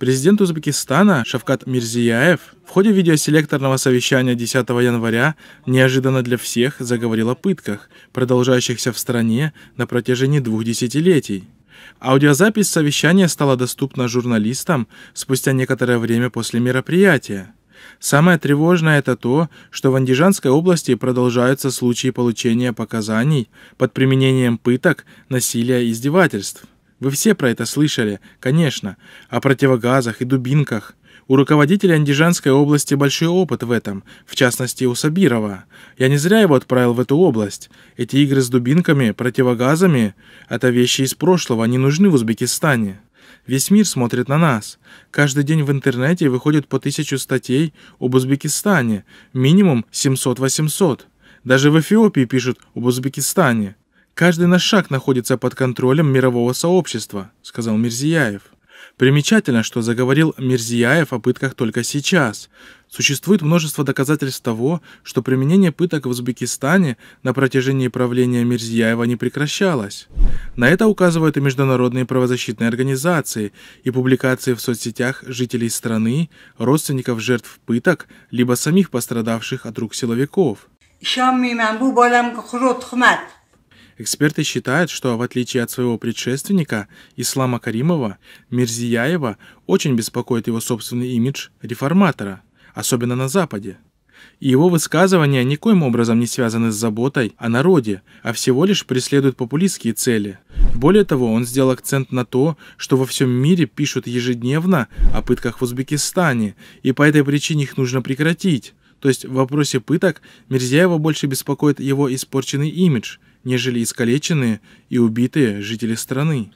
Президент Узбекистана Шавкат Мирзияев в ходе видеоселекторного совещания 10 января неожиданно для всех заговорил о пытках, продолжающихся в стране на протяжении двух десятилетий. Аудиозапись совещания стала доступна журналистам спустя некоторое время после мероприятия. Самое тревожное это то, что в Андижанской области продолжаются случаи получения показаний под применением пыток, насилия и издевательств – вы все про это слышали, конечно, о противогазах и дубинках. У руководителя Андижанской области большой опыт в этом, в частности у Сабирова. Я не зря его отправил в эту область. Эти игры с дубинками, противогазами – это вещи из прошлого, они нужны в Узбекистане. Весь мир смотрит на нас. Каждый день в интернете выходит по тысячу статей об Узбекистане, минимум 700-800. Даже в Эфиопии пишут об Узбекистане. Каждый наш шаг находится под контролем мирового сообщества, сказал Мирзияев. Примечательно, что заговорил Мирзияев о пытках только сейчас. Существует множество доказательств того, что применение пыток в Узбекистане на протяжении правления Мирзияева не прекращалось. На это указывают и международные правозащитные организации, и публикации в соцсетях жителей страны, родственников жертв пыток, либо самих пострадавших от рук силовиков. Эксперты считают, что в отличие от своего предшественника, Ислама Каримова, Мирзияева очень беспокоит его собственный имидж реформатора, особенно на Западе. И его высказывания никоим образом не связаны с заботой о народе, а всего лишь преследуют популистские цели. Более того, он сделал акцент на то, что во всем мире пишут ежедневно о пытках в Узбекистане, и по этой причине их нужно прекратить. То есть в вопросе пыток Мирзяева больше беспокоит его испорченный имидж, нежели искалеченные и убитые жители страны.